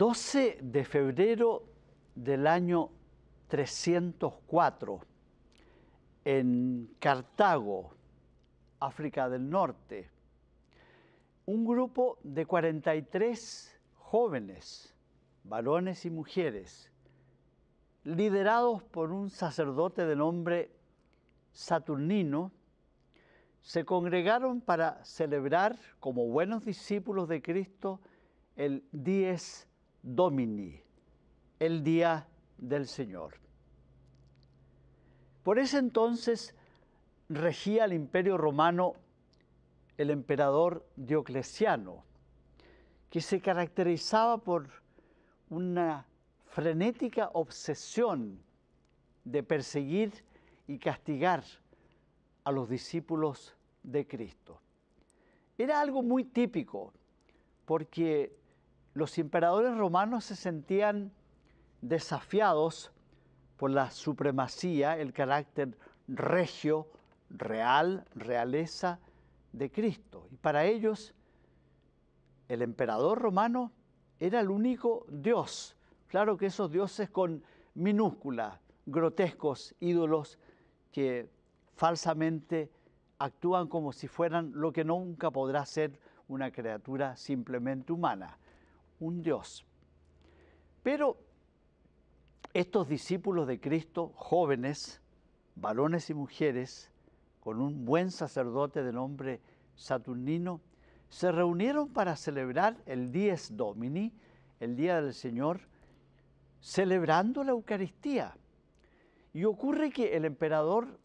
12 de febrero del año 304, en Cartago, África del Norte, un grupo de 43 jóvenes, varones y mujeres, liderados por un sacerdote de nombre Saturnino, se congregaron para celebrar como buenos discípulos de Cristo el 10 de Domini, el día del Señor. Por ese entonces regía el imperio romano el emperador Diocleciano, que se caracterizaba por una frenética obsesión de perseguir y castigar a los discípulos de Cristo. Era algo muy típico, porque los emperadores romanos se sentían desafiados por la supremacía, el carácter regio, real, realeza de Cristo. Y para ellos, el emperador romano era el único Dios. Claro que esos dioses con minúsculas, grotescos ídolos que falsamente actúan como si fueran lo que nunca podrá ser una criatura simplemente humana un Dios. Pero estos discípulos de Cristo, jóvenes, varones y mujeres, con un buen sacerdote de nombre Saturnino, se reunieron para celebrar el Dies Domini, el Día del Señor, celebrando la Eucaristía. Y ocurre que el emperador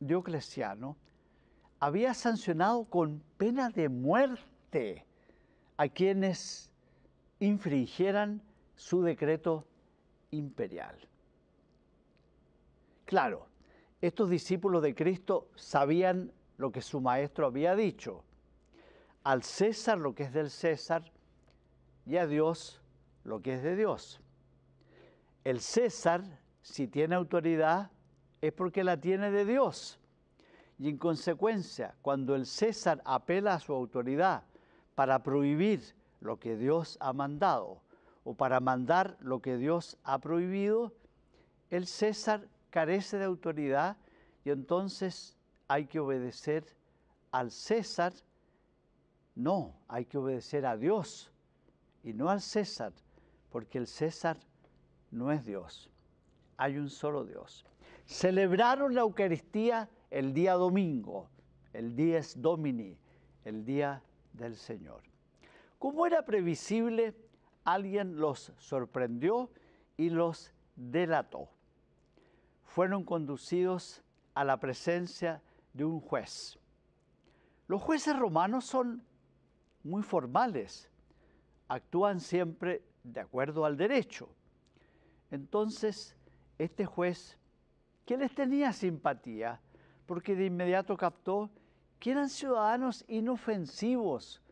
Diocleciano había sancionado con pena de muerte a quienes infringieran su decreto imperial. Claro, estos discípulos de Cristo sabían lo que su maestro había dicho. Al César lo que es del César y a Dios lo que es de Dios. El César, si tiene autoridad, es porque la tiene de Dios. Y en consecuencia, cuando el César apela a su autoridad para prohibir lo que Dios ha mandado o para mandar lo que Dios ha prohibido, el César carece de autoridad y entonces hay que obedecer al César. No, hay que obedecer a Dios y no al César, porque el César no es Dios. Hay un solo Dios. Celebraron la Eucaristía el día domingo, el Dies Domini, el día del Señor. Como era previsible, alguien los sorprendió y los delató. Fueron conducidos a la presencia de un juez. Los jueces romanos son muy formales, actúan siempre de acuerdo al derecho. Entonces, este juez, que les tenía simpatía, porque de inmediato captó que eran ciudadanos inofensivos,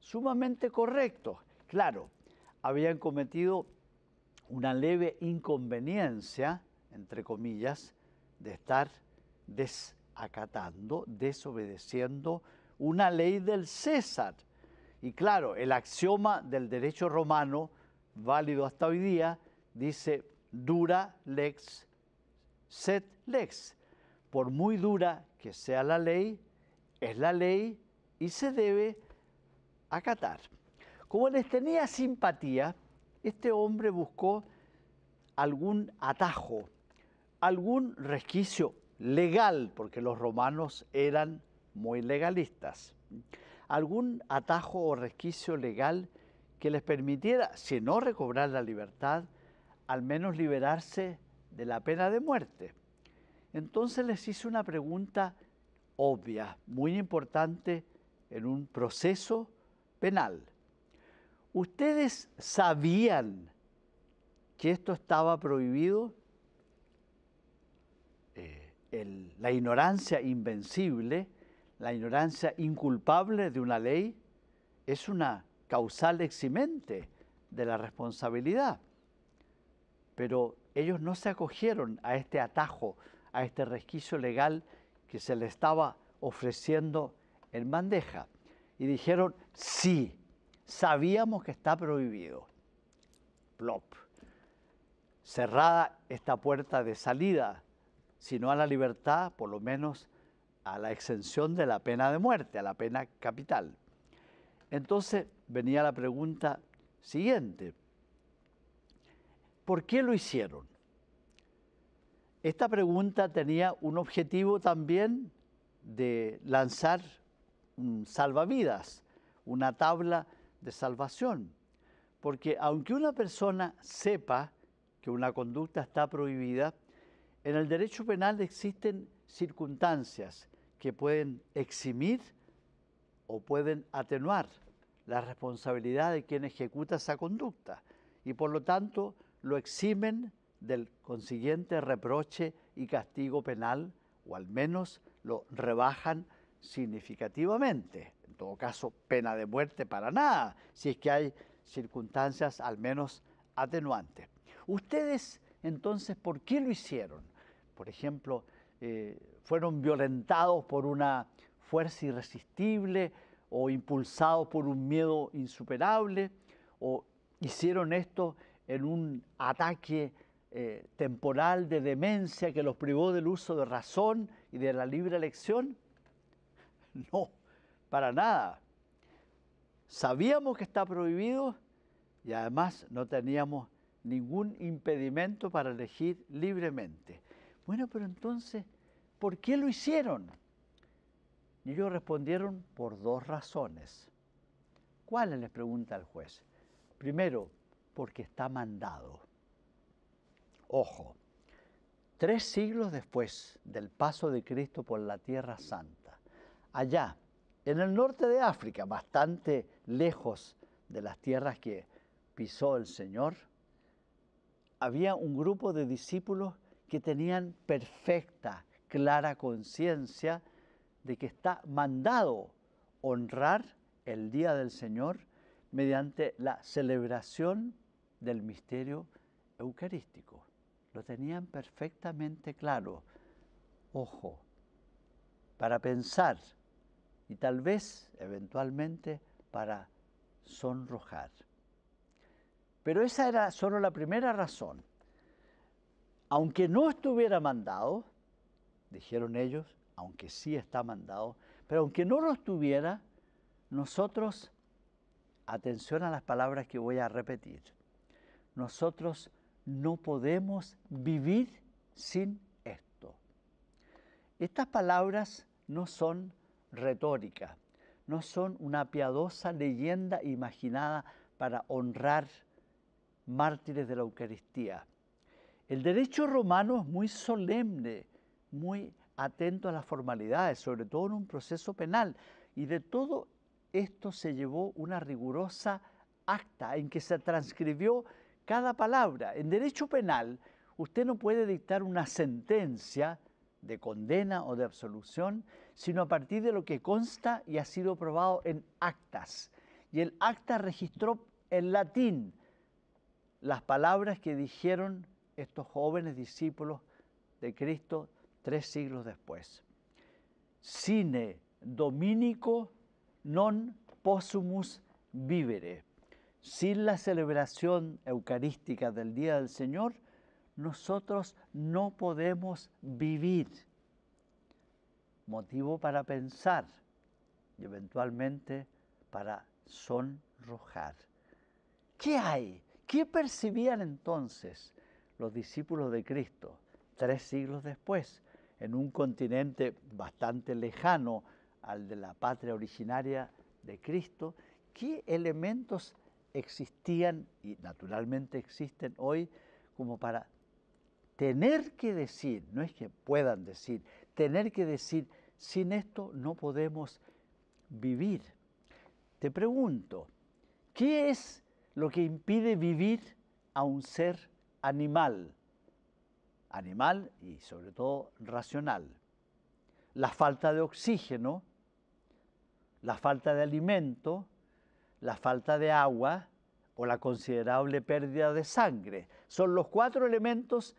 sumamente correctos. Claro, habían cometido una leve inconveniencia, entre comillas, de estar desacatando, desobedeciendo una ley del César. Y claro, el axioma del derecho romano, válido hasta hoy día, dice dura lex sed lex. Por muy dura que sea la ley, es la ley y se debe a Qatar. Como les tenía simpatía, este hombre buscó algún atajo, algún resquicio legal, porque los romanos eran muy legalistas, algún atajo o resquicio legal que les permitiera, si no recobrar la libertad, al menos liberarse de la pena de muerte. Entonces les hizo una pregunta obvia, muy importante en un proceso penal. ¿Ustedes sabían que esto estaba prohibido? Eh, la ignorancia invencible, la ignorancia inculpable de una ley, es una causal eximente de la responsabilidad. Pero ellos no se acogieron a este atajo, a este resquicio legal que se le estaba ofreciendo en bandeja y dijeron, sí, sabíamos que está prohibido. Plop. Cerrada esta puerta de salida, sino a la libertad, por lo menos a la exención de la pena de muerte, a la pena capital. Entonces venía la pregunta siguiente. ¿Por qué lo hicieron? Esta pregunta tenía un objetivo también de lanzar salvavidas, una tabla de salvación. Porque aunque una persona sepa que una conducta está prohibida, en el derecho penal existen circunstancias que pueden eximir o pueden atenuar la responsabilidad de quien ejecuta esa conducta y por lo tanto lo eximen del consiguiente reproche y castigo penal o al menos lo rebajan significativamente. En todo caso, pena de muerte para nada, si es que hay circunstancias al menos atenuantes. Ustedes, entonces, ¿por qué lo hicieron? Por ejemplo, eh, fueron violentados por una fuerza irresistible o impulsados por un miedo insuperable o hicieron esto en un ataque eh, temporal de demencia que los privó del uso de razón y de la libre elección? No, para nada. Sabíamos que está prohibido y además no teníamos ningún impedimento para elegir libremente. Bueno, pero entonces, ¿por qué lo hicieron? Y ellos respondieron por dos razones. ¿Cuáles? les pregunta el juez. Primero, porque está mandado. Ojo, tres siglos después del paso de Cristo por la Tierra Santa, allá, en el norte de África, bastante lejos de las tierras que pisó el Señor, había un grupo de discípulos que tenían perfecta, clara conciencia de que está mandado honrar el día del Señor mediante la celebración del misterio eucarístico. Lo tenían perfectamente claro. Ojo, para pensar y tal vez eventualmente para sonrojar. Pero esa era solo la primera razón. Aunque no estuviera mandado, dijeron ellos, aunque sí está mandado, pero aunque no lo estuviera, nosotros, atención a las palabras que voy a repetir, nosotros no podemos vivir sin esto. Estas palabras no son retórica, no son una piadosa leyenda imaginada para honrar mártires de la Eucaristía. El derecho romano es muy solemne, muy atento a las formalidades, sobre todo en un proceso penal, y de todo esto se llevó una rigurosa acta en que se transcribió cada palabra. En derecho penal, usted no puede dictar una sentencia de condena o de absolución sino a partir de lo que consta y ha sido probado en actas. Y el acta registró en latín las palabras que dijeron estos jóvenes discípulos de Cristo tres siglos después. Sine dominico non possumus vivere. Sin la celebración eucarística del Día del Señor, nosotros no podemos vivir motivo para pensar y eventualmente para sonrojar. ¿Qué hay? ¿Qué percibían entonces los discípulos de Cristo tres siglos después en un continente bastante lejano al de la patria originaria de Cristo? ¿Qué elementos existían y naturalmente existen hoy como para tener que decir, no es que puedan decir, tener que decir, sin esto no podemos vivir. Te pregunto, ¿qué es lo que impide vivir a un ser animal? Animal y sobre todo racional. La falta de oxígeno, la falta de alimento, la falta de agua o la considerable pérdida de sangre. Son los cuatro elementos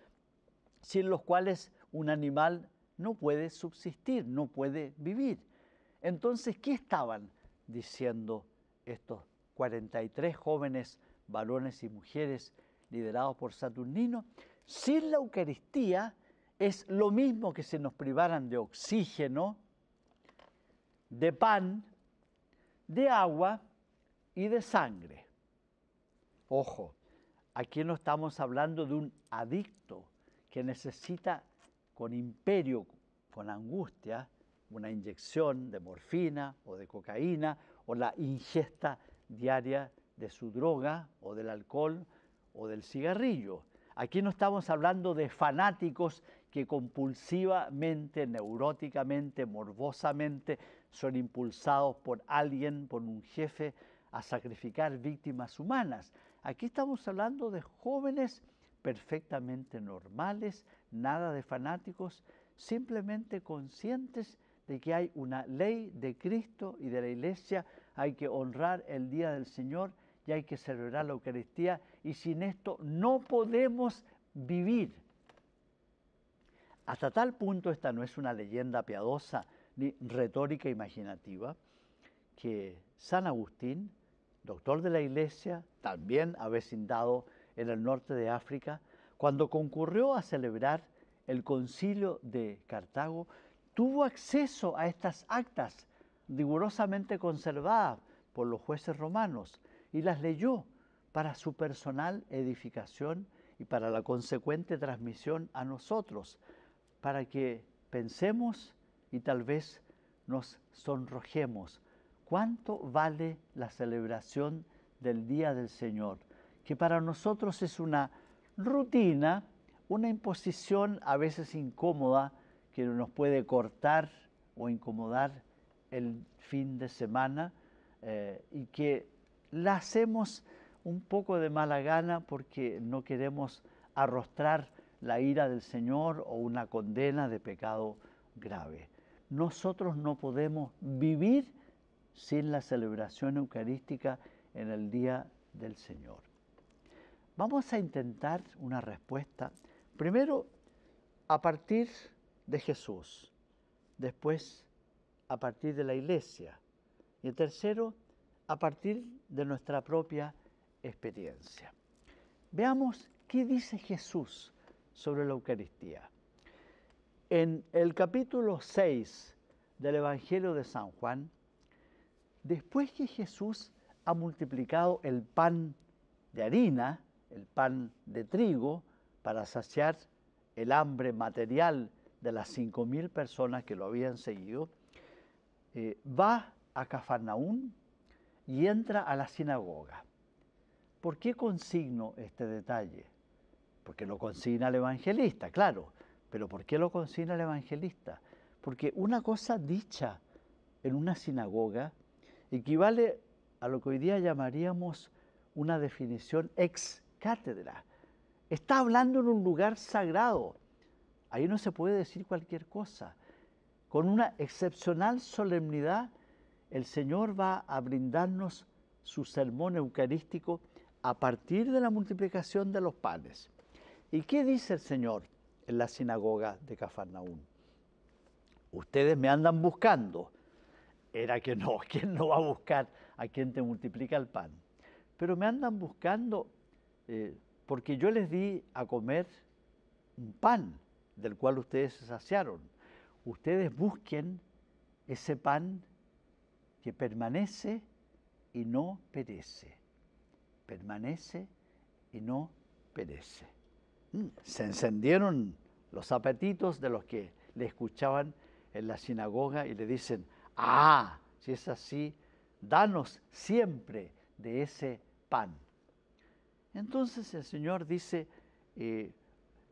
sin los cuales un animal no puede subsistir, no puede vivir. Entonces, ¿qué estaban diciendo estos 43 jóvenes varones y mujeres liderados por Saturnino? Sin la Eucaristía es lo mismo que si nos privaran de oxígeno, de pan, de agua y de sangre. Ojo, aquí no estamos hablando de un adicto que necesita con imperio, con angustia, una inyección de morfina o de cocaína o la ingesta diaria de su droga o del alcohol o del cigarrillo. Aquí no estamos hablando de fanáticos que compulsivamente, neuróticamente, morbosamente son impulsados por alguien, por un jefe, a sacrificar víctimas humanas. Aquí estamos hablando de jóvenes perfectamente normales nada de fanáticos, simplemente conscientes de que hay una ley de Cristo y de la Iglesia, hay que honrar el día del Señor y hay que celebrar la Eucaristía y sin esto no podemos vivir. Hasta tal punto esta no es una leyenda piadosa ni retórica imaginativa, que San Agustín, doctor de la Iglesia, también avecindado en el norte de África, cuando concurrió a celebrar el concilio de Cartago, tuvo acceso a estas actas rigurosamente conservadas por los jueces romanos y las leyó para su personal edificación y para la consecuente transmisión a nosotros, para que pensemos y tal vez nos sonrojemos. ¿Cuánto vale la celebración del Día del Señor? Que para nosotros es una rutina, una imposición a veces incómoda que nos puede cortar o incomodar el fin de semana eh, y que la hacemos un poco de mala gana porque no queremos arrostrar la ira del Señor o una condena de pecado grave. Nosotros no podemos vivir sin la celebración eucarística en el día del Señor. Vamos a intentar una respuesta, primero a partir de Jesús, después a partir de la iglesia y tercero a partir de nuestra propia experiencia. Veamos qué dice Jesús sobre la Eucaristía. En el capítulo 6 del Evangelio de San Juan, después que Jesús ha multiplicado el pan de harina el pan de trigo para saciar el hambre material de las 5.000 personas que lo habían seguido, eh, va a Cafarnaún y entra a la sinagoga. ¿Por qué consigno este detalle? Porque lo consigna el evangelista, claro, pero ¿por qué lo consigna el evangelista? Porque una cosa dicha en una sinagoga equivale a lo que hoy día llamaríamos una definición ex cátedra. Está hablando en un lugar sagrado. Ahí no se puede decir cualquier cosa. Con una excepcional solemnidad, el Señor va a brindarnos su sermón eucarístico a partir de la multiplicación de los panes. ¿Y qué dice el Señor en la sinagoga de Cafarnaún? Ustedes me andan buscando. Era que no, ¿quién no va a buscar a quien te multiplica el pan? Pero me andan buscando eh, porque yo les di a comer un pan del cual ustedes se saciaron. Ustedes busquen ese pan que permanece y no perece. Permanece y no perece. Mm, se encendieron los apetitos de los que le escuchaban en la sinagoga y le dicen, ah, si es así, danos siempre de ese pan entonces el Señor dice, eh,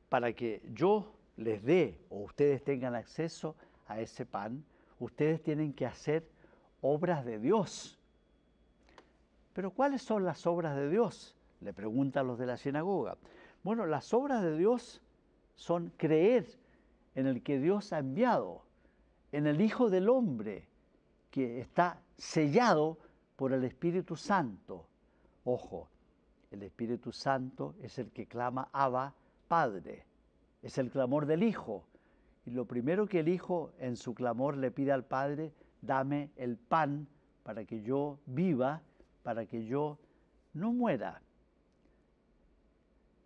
para que yo les dé o ustedes tengan acceso a ese pan, ustedes tienen que hacer obras de Dios. Pero ¿cuáles son las obras de Dios? Le preguntan los de la sinagoga. Bueno, las obras de Dios son creer en el que Dios ha enviado, en el Hijo del Hombre, que está sellado por el Espíritu Santo. Ojo, el Espíritu Santo es el que clama Abba, Padre. Es el clamor del Hijo. Y lo primero que el Hijo en su clamor le pide al Padre, dame el pan para que yo viva, para que yo no muera.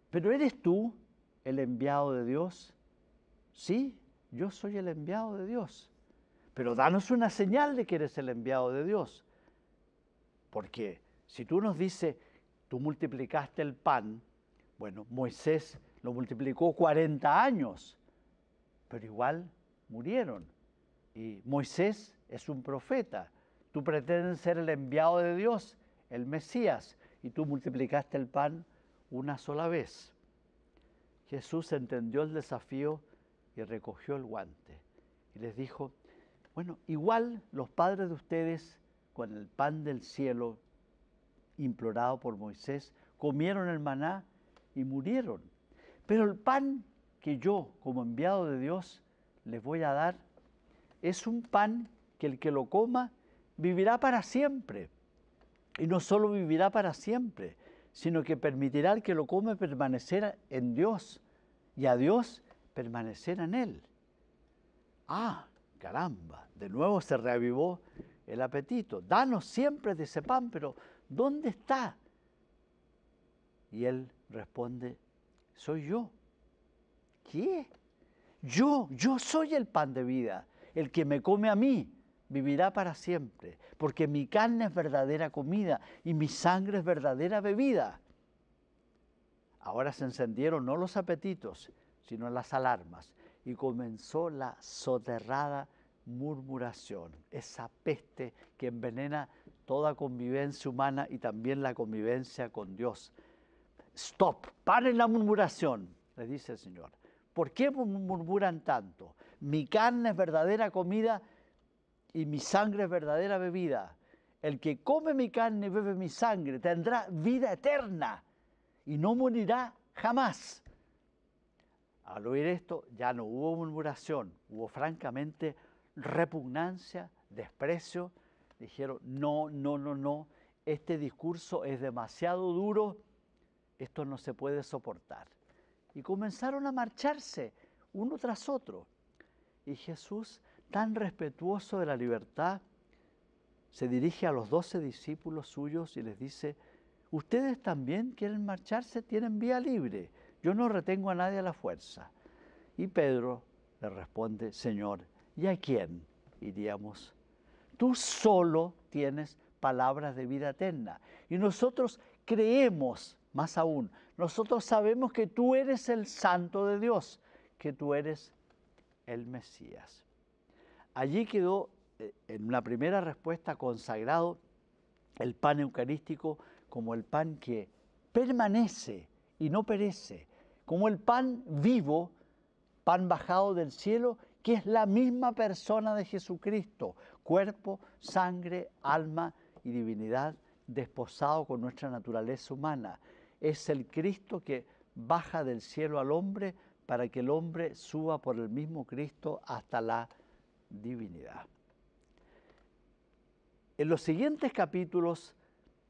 Pero eres tú el enviado de Dios. Sí, yo soy el enviado de Dios. Pero danos una señal de que eres el enviado de Dios. Porque si tú nos dices, tú multiplicaste el pan. Bueno, Moisés lo multiplicó 40 años, pero igual murieron. Y Moisés es un profeta. Tú pretendes ser el enviado de Dios, el Mesías, y tú multiplicaste el pan una sola vez. Jesús entendió el desafío y recogió el guante. Y les dijo, bueno, igual los padres de ustedes con el pan del cielo implorado por Moisés, comieron el maná y murieron. Pero el pan que yo, como enviado de Dios, les voy a dar es un pan que el que lo coma vivirá para siempre. Y no solo vivirá para siempre, sino que permitirá al que lo come permanecer en Dios y a Dios permanecer en Él. Ah, caramba, de nuevo se reavivó el apetito. Danos siempre de ese pan, pero ¿dónde está? Y él responde, soy yo. ¿Qué? Yo, yo soy el pan de vida. El que me come a mí vivirá para siempre, porque mi carne es verdadera comida y mi sangre es verdadera bebida. Ahora se encendieron no los apetitos, sino las alarmas, y comenzó la soterrada murmuración, esa peste que envenena toda convivencia humana y también la convivencia con Dios. Stop, paren la murmuración, le dice el Señor. ¿Por qué murmuran tanto? Mi carne es verdadera comida y mi sangre es verdadera bebida. El que come mi carne y bebe mi sangre tendrá vida eterna y no morirá jamás. Al oír esto ya no hubo murmuración, hubo francamente repugnancia, desprecio. Dijeron, no, no, no, no, este discurso es demasiado duro, esto no se puede soportar. Y comenzaron a marcharse uno tras otro. Y Jesús, tan respetuoso de la libertad, se dirige a los doce discípulos suyos y les dice, ustedes también quieren marcharse, tienen vía libre, yo no retengo a nadie a la fuerza. Y Pedro le responde, Señor, ¿Y a quién iríamos? Tú solo tienes palabras de vida eterna. Y nosotros creemos, más aún, nosotros sabemos que tú eres el santo de Dios, que tú eres el Mesías. Allí quedó eh, en una primera respuesta consagrado el pan eucarístico como el pan que permanece y no perece, como el pan vivo, pan bajado del cielo y es la misma persona de Jesucristo, cuerpo, sangre, alma y divinidad, desposado con nuestra naturaleza humana. Es el Cristo que baja del cielo al hombre para que el hombre suba por el mismo Cristo hasta la divinidad. En los siguientes capítulos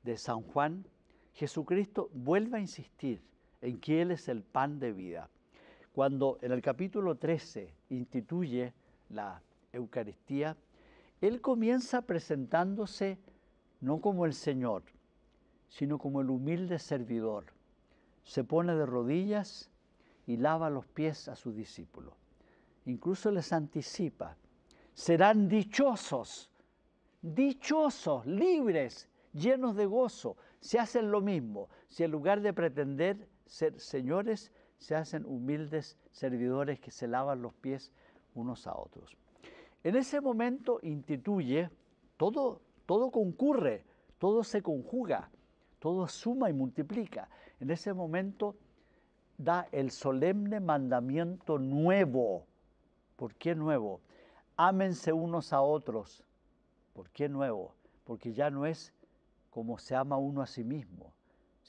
de San Juan, Jesucristo vuelve a insistir en que Él es el pan de vida. Cuando en el capítulo 13 instituye la Eucaristía, Él comienza presentándose no como el Señor, sino como el humilde servidor. Se pone de rodillas y lava los pies a sus discípulos. Incluso les anticipa, serán dichosos, dichosos, libres, llenos de gozo, si hacen lo mismo, si en lugar de pretender ser señores, se hacen humildes servidores que se lavan los pies unos a otros. En ese momento instituye, todo, todo concurre, todo se conjuga, todo suma y multiplica. En ese momento da el solemne mandamiento nuevo. ¿Por qué nuevo? Ámense unos a otros. ¿Por qué nuevo? Porque ya no es como se ama uno a sí mismo,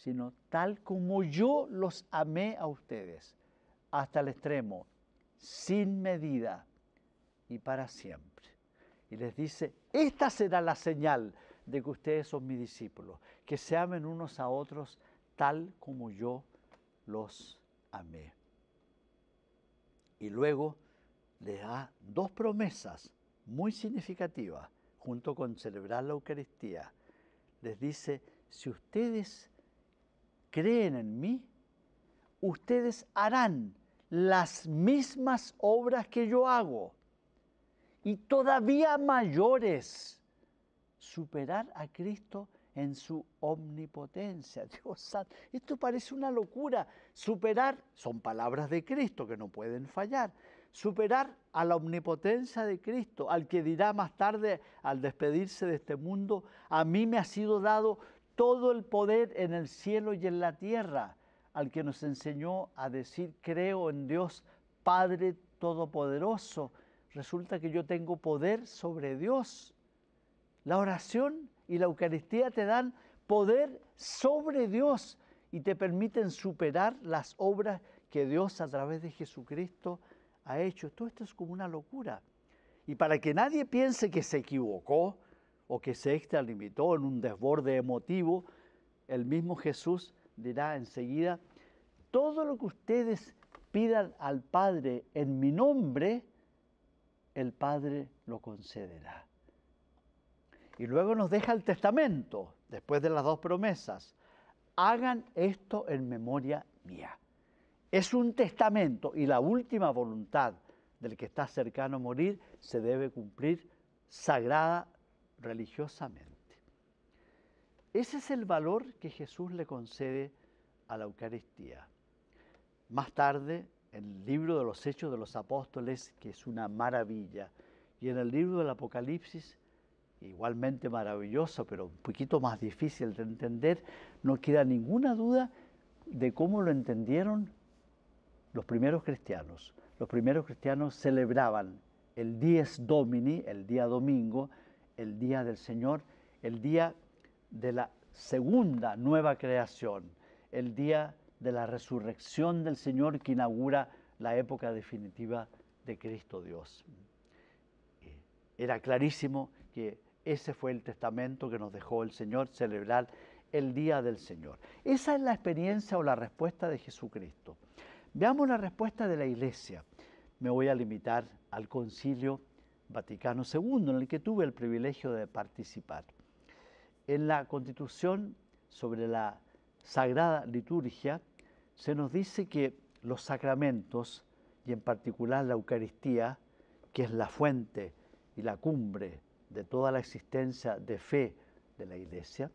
sino tal como yo los amé a ustedes, hasta el extremo, sin medida y para siempre. Y les dice, esta será la señal de que ustedes son mis discípulos, que se amen unos a otros tal como yo los amé. Y luego les da dos promesas muy significativas, junto con celebrar la Eucaristía. Les dice, si ustedes creen en mí, ustedes harán las mismas obras que yo hago y todavía mayores. Superar a Cristo en su omnipotencia. Dios santo, esto parece una locura. Superar, son palabras de Cristo que no pueden fallar. Superar a la omnipotencia de Cristo, al que dirá más tarde al despedirse de este mundo, a mí me ha sido dado todo el poder en el cielo y en la tierra, al que nos enseñó a decir, creo en Dios Padre Todopoderoso. Resulta que yo tengo poder sobre Dios. La oración y la Eucaristía te dan poder sobre Dios y te permiten superar las obras que Dios a través de Jesucristo ha hecho. Todo esto es como una locura. Y para que nadie piense que se equivocó, o que se extralimitó en un desborde emotivo, el mismo Jesús dirá enseguida, todo lo que ustedes pidan al Padre en mi nombre, el Padre lo concederá. Y luego nos deja el testamento, después de las dos promesas. Hagan esto en memoria mía. Es un testamento y la última voluntad del que está cercano a morir se debe cumplir sagrada religiosamente. Ese es el valor que Jesús le concede a la Eucaristía. Más tarde, en el libro de los Hechos de los Apóstoles, que es una maravilla, y en el libro del Apocalipsis, igualmente maravilloso, pero un poquito más difícil de entender, no queda ninguna duda de cómo lo entendieron los primeros cristianos. Los primeros cristianos celebraban el dies domini, el día domingo, el día del Señor, el día de la segunda nueva creación, el día de la resurrección del Señor que inaugura la época definitiva de Cristo Dios. Eh, era clarísimo que ese fue el testamento que nos dejó el Señor, celebrar el día del Señor. Esa es la experiencia o la respuesta de Jesucristo. Veamos la respuesta de la iglesia. Me voy a limitar al concilio Vaticano II, en el que tuve el privilegio de participar. En la Constitución sobre la Sagrada Liturgia se nos dice que los sacramentos, y en particular la Eucaristía, que es la fuente y la cumbre de toda la existencia de fe de la Iglesia,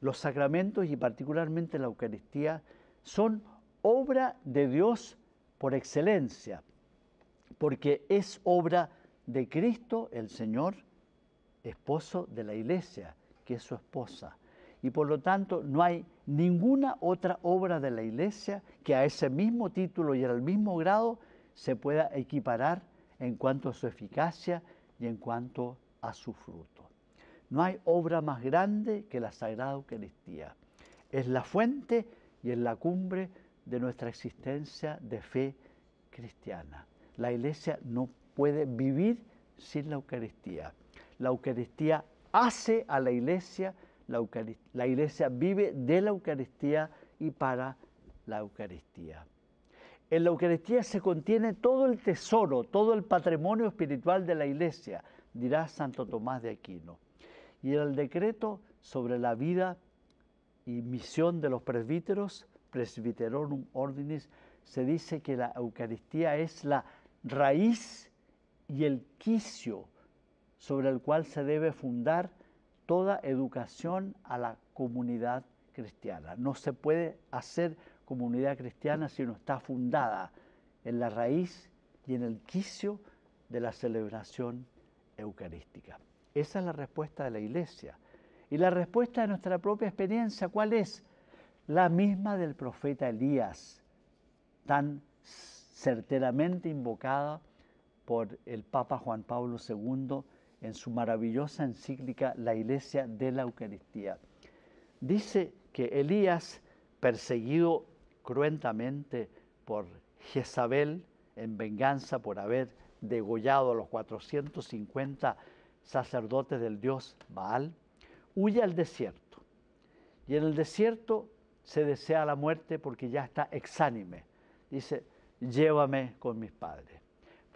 los sacramentos y particularmente la Eucaristía son obra de Dios por excelencia, porque es obra de Cristo el Señor, esposo de la iglesia, que es su esposa. Y por lo tanto no hay ninguna otra obra de la iglesia que a ese mismo título y al mismo grado se pueda equiparar en cuanto a su eficacia y en cuanto a su fruto. No hay obra más grande que la Sagrada Eucaristía. Es la fuente y es la cumbre de nuestra existencia de fe cristiana. La iglesia no puede vivir sin la Eucaristía. La Eucaristía hace a la iglesia, la, iglesia vive de la Eucaristía y para la Eucaristía. En la Eucaristía se contiene todo el tesoro, todo el patrimonio espiritual de la iglesia, dirá Santo Tomás de Aquino. Y en el decreto sobre la vida y misión de los presbíteros, Presbiterorum Ordinis, se dice que la Eucaristía es la raíz y el quicio sobre el cual se debe fundar toda educación a la comunidad cristiana. No se puede hacer comunidad cristiana si no está fundada en la raíz y en el quicio de la celebración eucarística. Esa es la respuesta de la Iglesia. Y la respuesta de nuestra propia experiencia, ¿cuál es? La misma del profeta Elías, tan certeramente invocada por el Papa Juan Pablo II en su maravillosa encíclica La Iglesia de la Eucaristía. Dice que Elías, perseguido cruentamente por Jezabel en venganza por haber degollado a los 450 sacerdotes del dios Baal, huye al desierto. Y en el desierto se desea la muerte porque ya está exánime. Dice, llévame con mis padres.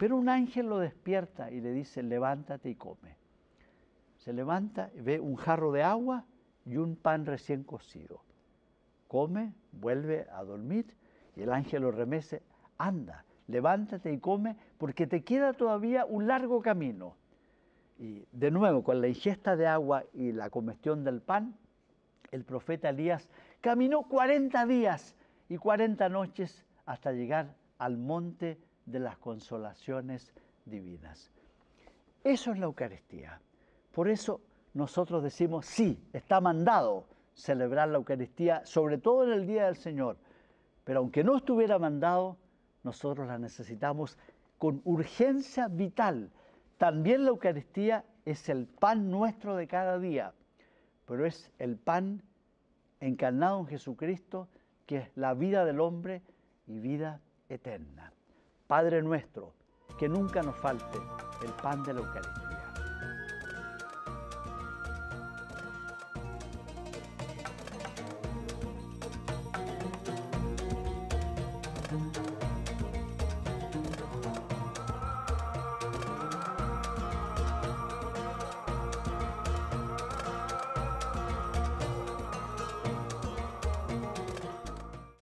Pero un ángel lo despierta y le dice, levántate y come. Se levanta, y ve un jarro de agua y un pan recién cocido. Come, vuelve a dormir y el ángel lo remece, anda, levántate y come porque te queda todavía un largo camino. Y de nuevo, con la ingesta de agua y la comestión del pan, el profeta Elías caminó 40 días y 40 noches hasta llegar al monte de las consolaciones divinas. Eso es la Eucaristía. Por eso nosotros decimos, sí, está mandado celebrar la Eucaristía, sobre todo en el Día del Señor. Pero aunque no estuviera mandado, nosotros la necesitamos con urgencia vital. También la Eucaristía es el pan nuestro de cada día, pero es el pan encarnado en Jesucristo, que es la vida del hombre y vida eterna. Padre nuestro, que nunca nos falte el pan de la Eucaristía.